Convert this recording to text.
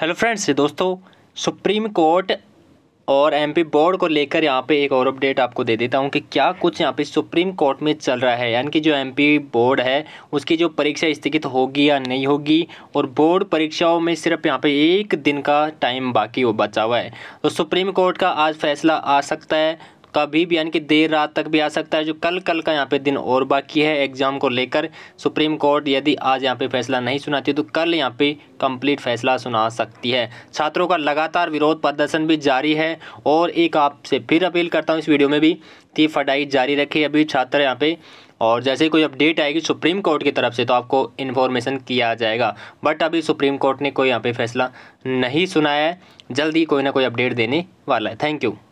hello friends दोस्तों supreme court और MP board को लेकर यहाँ पे एक और अपडेट आपको दे देता हूँ कि क्या कुछ यहाँ पे सुप्रीम कोर्ट में चल रहा है यानी कि जो एमपी बोर्ड है उसकी जो परीक्षा स्थगित होगी या नहीं होगी और बोर्ड परीक्षाओं में सिर्फ यहाँ पे एक दिन का टाइम बाकी हो बचा हुआ है तो सुप्रीम कोर्ट का आज फैसला आ सकता है तो अभी भी यानी कि देर रात तक भी आ सकता है जो कल कल का यहाँ पे दिन और बाकी है एग्ज़ाम को लेकर सुप्रीम कोर्ट यदि आज यहाँ पे फैसला नहीं सुनाती तो कल यहाँ पे कंप्लीट फैसला सुना सकती है छात्रों का लगातार विरोध प्रदर्शन भी जारी है और एक आपसे फिर अपील करता हूँ इस वीडियो में भी कि फटाई जारी रखी अभी छात्र यहाँ पे और जैसे कोई अपडेट आएगी सुप्रीम कोर्ट की तरफ से तो आपको इन्फॉर्मेशन किया जाएगा बट अभी सुप्रीम कोर्ट ने कोई यहाँ पे फैसला नहीं सुनाया है जल्दी कोई ना कोई अपडेट देने वाला है थैंक यू